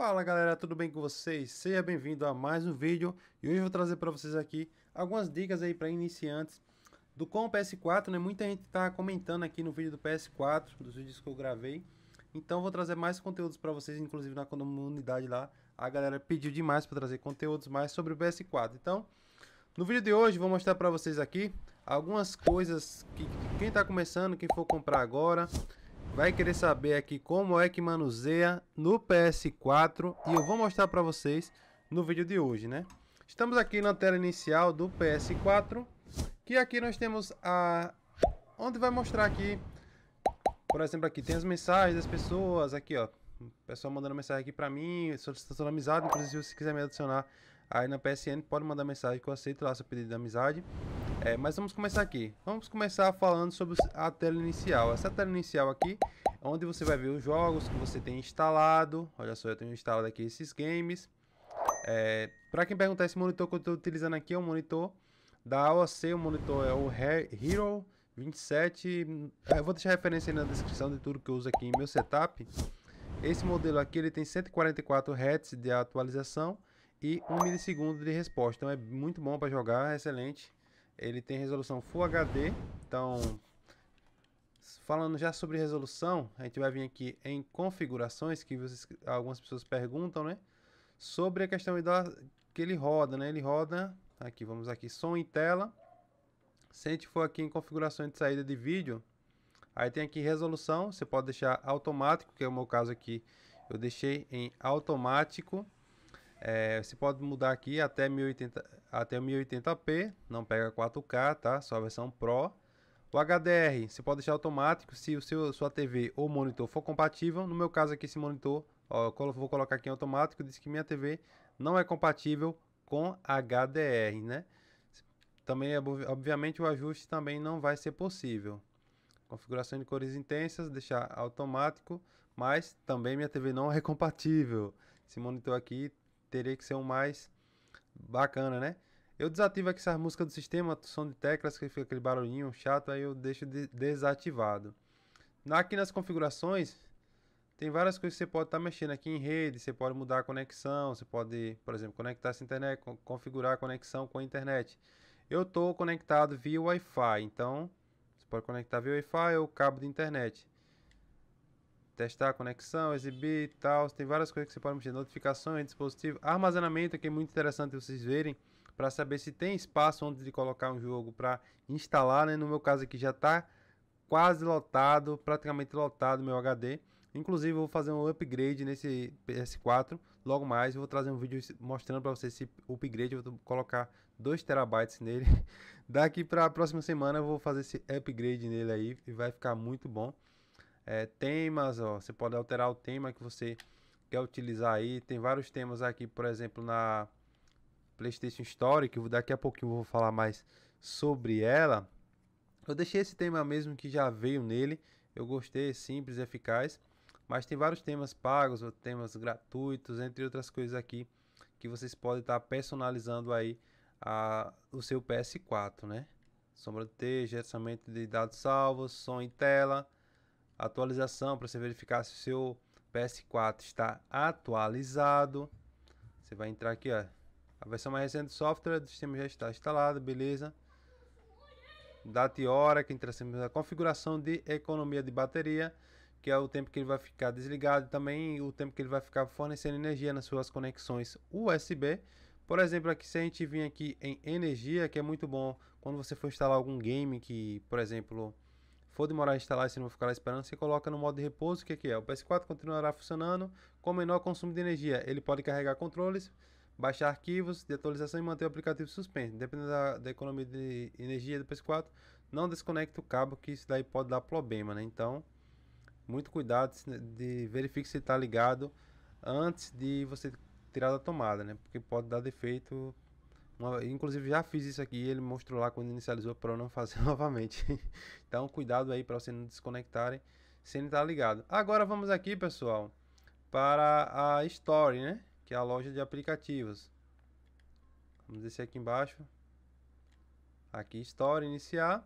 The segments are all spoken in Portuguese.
Fala galera, tudo bem com vocês? Seja bem-vindo a mais um vídeo e hoje eu vou trazer para vocês aqui algumas dicas aí para iniciantes do com o PS4, né? Muita gente tá comentando aqui no vídeo do PS4, dos vídeos que eu gravei. Então vou trazer mais conteúdos para vocês, inclusive na comunidade lá, a galera pediu demais para trazer conteúdos mais sobre o PS4. Então, no vídeo de hoje vou mostrar para vocês aqui algumas coisas que quem está começando, quem for comprar agora, vai querer saber aqui como é que manuseia no PS4 e eu vou mostrar para vocês no vídeo de hoje, né? Estamos aqui na tela inicial do PS4, que aqui nós temos a... onde vai mostrar aqui, por exemplo, aqui tem as mensagens das pessoas, aqui ó, pessoal mandando mensagem aqui para mim, solicitando amizade, inclusive se você quiser me adicionar aí na PSN, pode mandar mensagem que eu aceito lá seu pedido de amizade. É, mas vamos começar aqui. Vamos começar falando sobre a tela inicial. Essa tela inicial aqui é onde você vai ver os jogos que você tem instalado. Olha só, eu tenho instalado aqui esses games. É, Para quem perguntar, esse monitor que eu estou utilizando aqui é um monitor da AOC. O monitor é o Hero 27. É, eu vou deixar a referência aí na descrição de tudo que eu uso aqui em meu setup. Esse modelo aqui ele tem 144 Hz de atualização e 1 milissegundo de resposta. Então é muito bom para jogar, é excelente. Ele tem resolução Full HD, então falando já sobre resolução, a gente vai vir aqui em configurações, que vocês, algumas pessoas perguntam, né? Sobre a questão da, que ele roda, né? Ele roda, aqui, vamos aqui, som e tela. Se a gente for aqui em configurações de saída de vídeo, aí tem aqui resolução, você pode deixar automático, que é o meu caso aqui, eu deixei em automático. É, você pode mudar aqui até 1080, até 1080p, não pega 4K, tá? Só a versão Pro. O HDR você pode deixar automático se o seu sua TV ou monitor for compatível. No meu caso aqui esse monitor, ó, vou colocar aqui em automático, diz que minha TV não é compatível com HDR, né? Também obviamente o ajuste também não vai ser possível. Configuração de cores intensas, deixar automático, mas também minha TV não é compatível. Esse monitor aqui teria que ser um mais bacana, né? Eu desativo aqui essas músicas do sistema, som de teclas, que fica aquele barulhinho chato, aí eu deixo de desativado. Aqui nas configurações, tem várias coisas que você pode estar tá mexendo aqui em rede, você pode mudar a conexão, você pode, por exemplo, conectar essa internet, configurar a conexão com a internet. Eu estou conectado via Wi-Fi, então você pode conectar via Wi-Fi ou cabo de internet testar conexão, exibir e tal. Tem várias coisas que você pode mexer, notificações, dispositivo, armazenamento, que é muito interessante vocês verem para saber se tem espaço antes de colocar um jogo para instalar, né? No meu caso aqui já está quase lotado, praticamente lotado meu HD. Inclusive, eu vou fazer um upgrade nesse PS4 logo mais. Eu vou trazer um vídeo mostrando para vocês esse upgrade. Eu vou colocar 2 terabytes nele. Daqui para a próxima semana, eu vou fazer esse upgrade nele aí e vai ficar muito bom é, temas, ó, você pode alterar o tema que você quer utilizar aí. Tem vários temas aqui, por exemplo, na PlayStation Story, que daqui a pouquinho eu vou falar mais sobre ela. Eu deixei esse tema mesmo que já veio nele. Eu gostei, é simples e é eficaz. Mas tem vários temas pagos, temas gratuitos, entre outras coisas aqui que vocês podem estar personalizando aí a, o seu PS4, né? Sombra de texto, gerenciamento de dados salvos, som em tela, atualização para você verificar se o seu PS4 está atualizado. Você vai entrar aqui, ó. A versão mais recente do software do sistema já está instalado, beleza. Data e hora que interessamos a configuração de economia de bateria, que é o tempo que ele vai ficar desligado, e também o tempo que ele vai ficar fornecendo energia nas suas conexões USB. Por exemplo, aqui se a gente vir aqui em energia, que é muito bom quando você for instalar algum game que, por exemplo, for demorar a instalar e se não ficar lá esperando, você coloca no modo de repouso, o que, que é? O PS4 continuará funcionando com menor consumo de energia. Ele pode carregar controles, baixar arquivos de atualização e manter o aplicativo suspenso. Dependendo da, da economia de energia do PS4, não desconecte o cabo, que isso daí pode dar problema, né? Então, muito cuidado de, de verifique se está ligado antes de você tirar da tomada, né? Porque pode dar defeito uma, inclusive já fiz isso aqui, ele mostrou lá quando inicializou para eu não fazer novamente. então cuidado aí para vocês não desconectarem sem estar ligado. Agora vamos aqui, pessoal, para a Story, né? Que é a loja de aplicativos. Vamos descer aqui embaixo. Aqui Store, iniciar.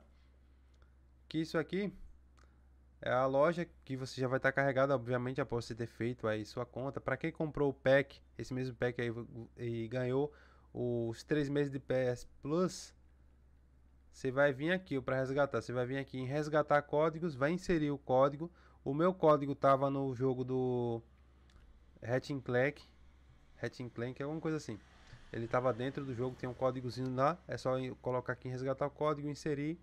Que isso aqui é a loja que você já vai estar carregada obviamente, após você ter feito aí sua conta. Para quem comprou o pack, esse mesmo pack aí e ganhou os três meses de PS Plus, você vai vir aqui para resgatar. Você vai vir aqui em resgatar códigos, vai inserir o código. O meu código tava no jogo do Hatching Clank, Hatching Clank, alguma coisa assim. Ele tava dentro do jogo, tem um códigozinho lá. É só colocar aqui em resgatar o código, inserir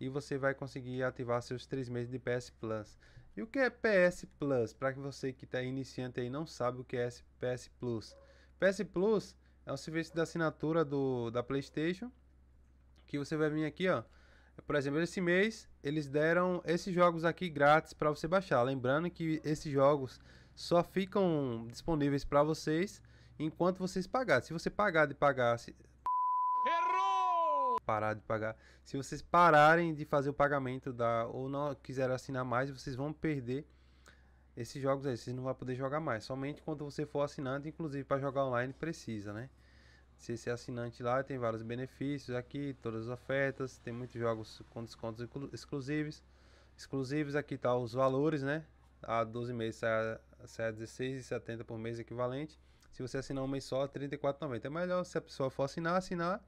e você vai conseguir ativar seus três meses de PS Plus. E o que é PS Plus? Para que você que está iniciante aí não sabe o que é PS Plus. PS Plus é um serviço da assinatura do, da PlayStation. Que você vai vir aqui, ó. Por exemplo, esse mês eles deram esses jogos aqui grátis para você baixar. Lembrando que esses jogos só ficam disponíveis para vocês enquanto vocês pagarem. Se você pagar de pagar, se... Errou! Parar de pagar. Se vocês pararem de fazer o pagamento da ou não quiser assinar mais, vocês vão perder esses jogos aí você não vai poder jogar mais. Somente quando você for assinante, inclusive para jogar online precisa, né? Se você é assinante lá, tem vários benefícios aqui, todas as ofertas, tem muitos jogos com descontos exclusivos. Exclusivos aqui tá os valores, né? A 12 meses sai a, sai a 16,70 por mês equivalente. Se você assinar um mês só, 34,90. É melhor se a pessoa for assinar, assinar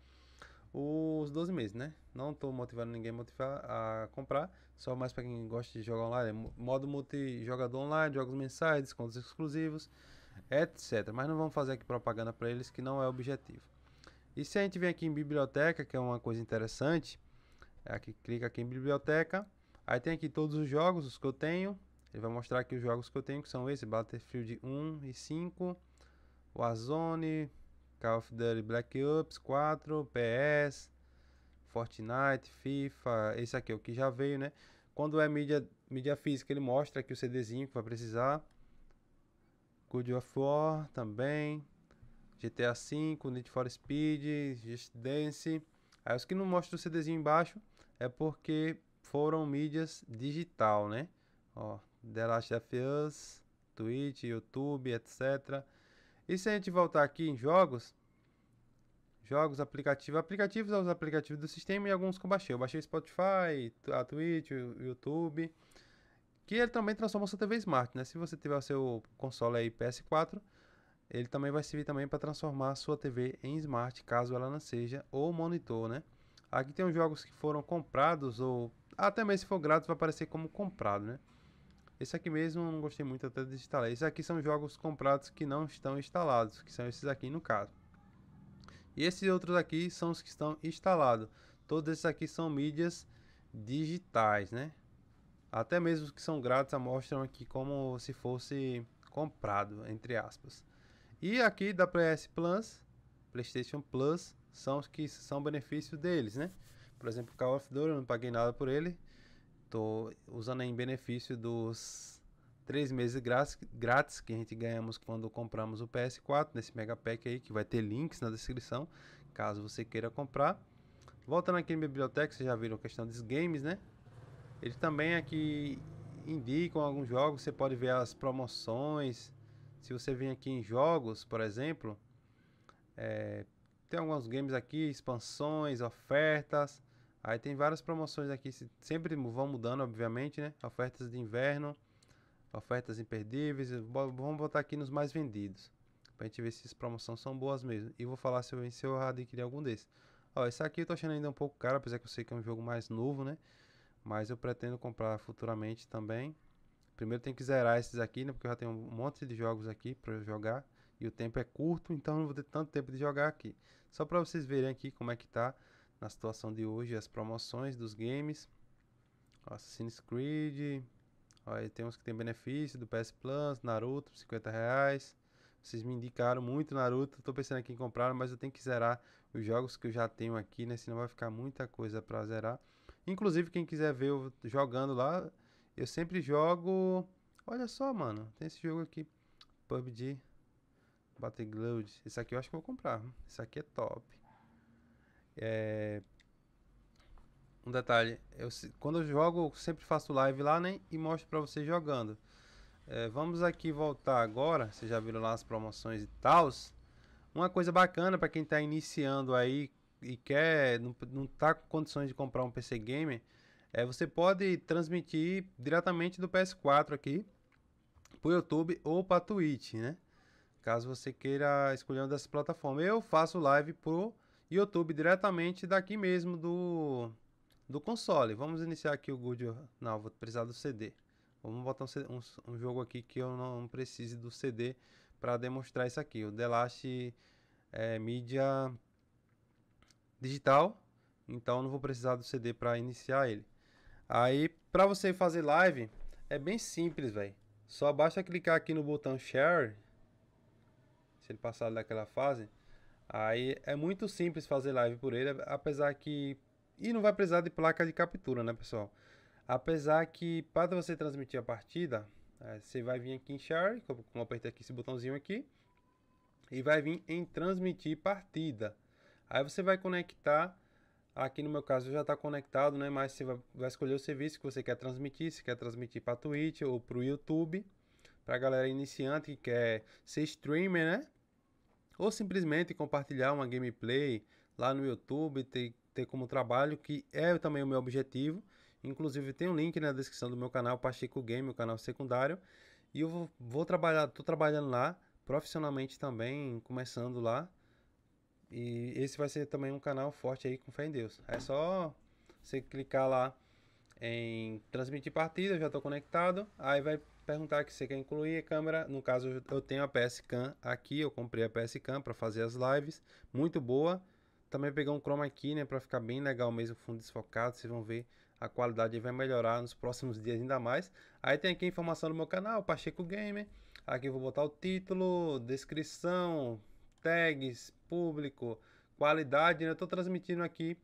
os 12 meses, né? Não estou motivando ninguém a motivar a comprar, só mais para quem gosta de jogar online, modo multijogador online, jogos mensais, descontos exclusivos, etc. Mas não vamos fazer aqui propaganda para eles, que não é o objetivo. E se a gente vem aqui em biblioteca, que é uma coisa interessante, é aqui clica aqui em biblioteca, aí tem aqui todos os jogos, os que eu tenho, ele vai mostrar aqui os jogos que eu tenho, que são esses, Battlefield 1 e 5, Warzone, Call of Duty Black Ops 4, PS, Fortnite, FIFA, esse aqui é o que já veio, né? Quando é mídia, mídia física, ele mostra aqui o CDzinho que vai precisar. God of War também. GTA V, Need for Speed, Just Dance. Aí os que não mostram o CDzinho embaixo é porque foram mídias digital, né? Ó, The Last of Us, Twitch, YouTube, etc. E se a gente voltar aqui em jogos, jogos, aplicativo, aplicativos aos aplicativos do sistema e alguns que eu baixei. Eu baixei Spotify, a Twitch, o YouTube, que ele também transforma sua TV Smart, né? Se você tiver o seu console aí PS4, ele também vai servir também para transformar a sua TV em Smart, caso ela não seja, ou monitor, né? Aqui tem os jogos que foram comprados ou até mesmo se for grátis vai aparecer como comprado, né? Esse aqui mesmo eu não gostei muito até de instalar. Esses aqui são jogos comprados que não estão instalados, que são esses aqui no caso. E esses outros aqui são os que estão instalados. Todos esses aqui são mídias digitais, né? Até mesmo os que são grátis mostram aqui como se fosse comprado, entre aspas. E aqui da PS Plus, PlayStation Plus, são os que são benefícios deles, né? Por exemplo, Call of Duty, eu não paguei nada por ele estou usando em benefício dos três meses grátis que a gente ganhamos quando compramos o PS4 nesse mega pack aí que vai ter links na descrição caso você queira comprar voltando aqui na biblioteca vocês já viram a questão dos games né ele também aqui indicam alguns jogos você pode ver as promoções se você vem aqui em jogos por exemplo é, tem alguns games aqui expansões ofertas Aí tem várias promoções aqui, sempre vão mudando, obviamente, né? Ofertas de inverno, ofertas imperdíveis. Vamos botar aqui nos mais vendidos. Pra gente ver se as promoções são boas mesmo. E vou falar se eu, se eu adquirir algum desses. Ó, esse aqui eu tô achando ainda um pouco caro, apesar que eu sei que é um jogo mais novo, né? Mas eu pretendo comprar futuramente também. Primeiro tem que zerar esses aqui, né? Porque eu já tenho um monte de jogos aqui para jogar. E o tempo é curto, então não vou ter tanto tempo de jogar aqui. Só para vocês verem aqui como é que tá na situação de hoje as promoções dos games. Assassin's Creed. Aí tem uns que tem benefício do PS Plus, Naruto, 50 reais. Vocês me indicaram muito Naruto. Tô pensando aqui em comprar, mas eu tenho que zerar os jogos que eu já tenho aqui, né? Senão vai ficar muita coisa para zerar. Inclusive, quem quiser ver eu jogando lá, eu sempre jogo. Olha só, mano. Tem esse jogo aqui. PUBG Battleground. Esse aqui eu acho que vou comprar. Esse aqui é top. É... Um detalhe, eu, quando eu jogo, sempre faço live lá né, e mostro para vocês jogando. É, vamos aqui voltar agora, vocês já viram lá as promoções e tal Uma coisa bacana para quem está iniciando aí e quer, não, não tá com condições de comprar um PC Gamer, é, você pode transmitir diretamente do PS4 aqui pro YouTube ou para Twitch, né? Caso você queira escolher uma dessas plataformas. Eu faço live pro YouTube diretamente daqui mesmo do, do console. Vamos iniciar aqui o Good... Não, vou precisar do CD. Vamos botar um, um, um jogo aqui que eu não precise do CD para demonstrar isso aqui. O The Last é, Media Digital. Então não vou precisar do CD para iniciar ele. Aí, para você fazer live, é bem simples, velho. Só basta clicar aqui no botão Share. Se ele passar daquela fase Aí é muito simples fazer live por ele, apesar que. E não vai precisar de placa de captura, né, pessoal? Apesar que para você transmitir a partida, é, você vai vir aqui em Share, como eu apertei aqui esse botãozinho aqui, e vai vir em Transmitir Partida. Aí você vai conectar, aqui no meu caso já está conectado, né? Mas você vai, vai, escolher o serviço que você quer transmitir, se quer transmitir para Twitch ou para o YouTube, para a galera iniciante que quer ser streamer, né? ou simplesmente compartilhar uma gameplay lá no YouTube, ter, ter como trabalho, que é também o meu objetivo. Inclusive tem um link na descrição do meu canal, Pacheco Game, o canal secundário. E eu vou, vou trabalhar, estou trabalhando lá, profissionalmente também, começando lá. E esse vai ser também um canal forte aí, com fé em Deus. É só você clicar lá em transmitir partida, já estou conectado. Aí vai perguntar que se você quer incluir a câmera. No caso, eu tenho a PS Cam aqui, eu comprei a PS Cam para fazer as lives, muito boa. Também peguei um chroma aqui, né, para ficar bem legal mesmo, fundo desfocado, vocês vão ver a qualidade vai melhorar nos próximos dias ainda mais. Aí tem aqui a informação do meu canal, Pacheco Gamer. Aqui eu vou botar o título, descrição, tags, público, qualidade, né? Eu tô transmitindo aqui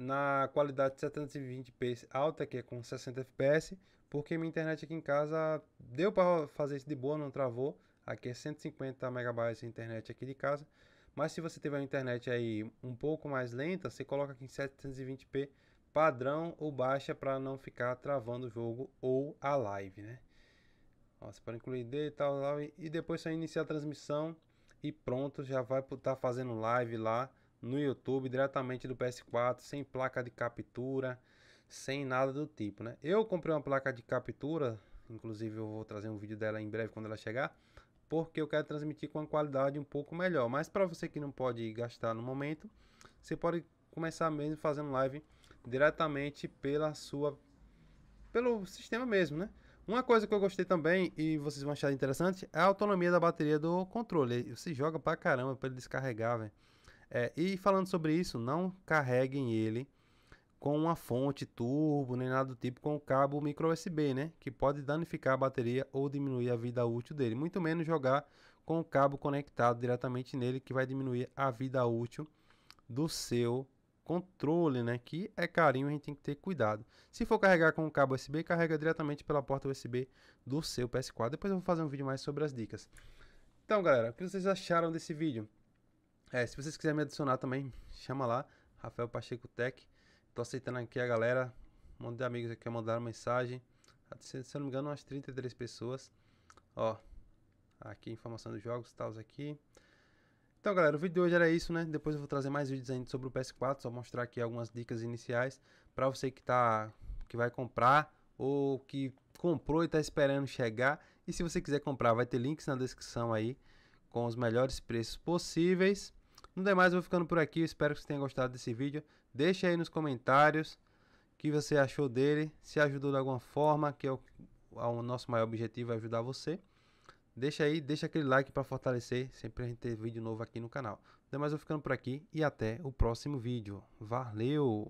na qualidade 720p alta, que é com 60 fps, porque minha internet aqui em casa deu para fazer isso de boa, não travou. Aqui é 150 megabytes de internet aqui de casa. Mas se você tiver uma internet aí um pouco mais lenta, você coloca aqui em 720p padrão ou baixa para não ficar travando o jogo ou a live, né? Ó, você pode incluir D e tal, tal, e depois só iniciar a transmissão e pronto, já vai estar tá fazendo live lá no YouTube diretamente do PS4, sem placa de captura, sem nada do tipo, né? Eu comprei uma placa de captura, inclusive eu vou trazer um vídeo dela em breve quando ela chegar, porque eu quero transmitir com uma qualidade um pouco melhor. Mas para você que não pode gastar no momento, você pode começar mesmo fazendo live diretamente pela sua pelo sistema mesmo, né? Uma coisa que eu gostei também e vocês vão achar interessante é a autonomia da bateria do controle. Você joga pra caramba para ele descarregar, velho. É, e falando sobre isso, não carreguem ele com uma fonte turbo nem nada do tipo com o cabo micro USB, né? Que pode danificar a bateria ou diminuir a vida útil dele. Muito menos jogar com o cabo conectado diretamente nele, que vai diminuir a vida útil do seu controle, né? Que é carinho, a gente tem que ter cuidado. Se for carregar com o cabo USB, carrega diretamente pela porta USB do seu PS4. Depois eu vou fazer um vídeo mais sobre as dicas. Então, galera, o que vocês acharam desse vídeo? É, se vocês quiserem me adicionar também, chama lá, Rafael Pacheco Tech. Tô aceitando aqui a galera, um monte de amigos aqui mandaram mensagem. Se, eu não me engano, umas 33 pessoas. Ó, aqui informação dos jogos, tal, aqui. Então, galera, o vídeo de hoje era isso, né? Depois eu vou trazer mais vídeos ainda sobre o PS4, só mostrar aqui algumas dicas iniciais para você que tá que vai comprar ou que comprou e tá esperando chegar. E se você quiser comprar, vai ter links na descrição aí com os melhores preços possíveis. No demais, eu vou ficando por aqui. Espero que você tenha gostado desse vídeo. Deixe aí nos comentários o que você achou dele, se ajudou de alguma forma, que é o, o nosso maior objetivo é ajudar você. Deixa aí, deixa aquele like para fortalecer, sempre a gente ter vídeo novo aqui no canal. No demais, eu vou ficando por aqui e até o próximo vídeo. Valeu!